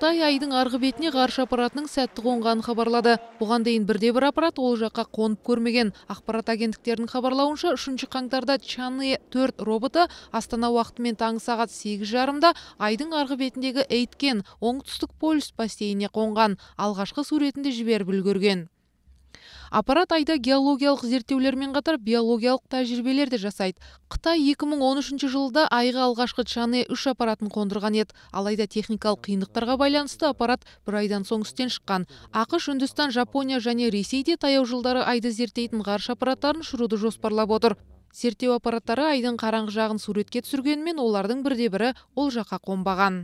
қытай айдың арғы бетіне ғарыш аппаратының сәтті қонғанын хабарлады бұған дейін бірде бір аппарат ол жаққа қонып көрмеген ақпарат агенттіктерінің хабарлауынша үшінші қаңтарда Чанны 4 роботы астана уақытымен таңғы сағат 8 жарымда айдың арғы бетіндегі эйткен оңтүстік полис бассейніне қонған алғашқы суретінде жібер жіберіп аппарат айда геологиялық зерттеулермен қатар биологиялық тәжірибелер жасайды қытай 2013 жылда айға алғашқы чане үш аппаратын қондырған еді алайда техникалық қиындықтарға байланысты аппарат бір айдан соң істен шыққан ақш үндістан жапония және Ресейде таяу жылдары айды зерттейтін ғарыш аппараттарын ұшыруды жоспарлап отыр зерттеу аппараттары айдың қараңғы жағын суретке түсіргенмен олардың бірде бірі ол жаққа қонбаған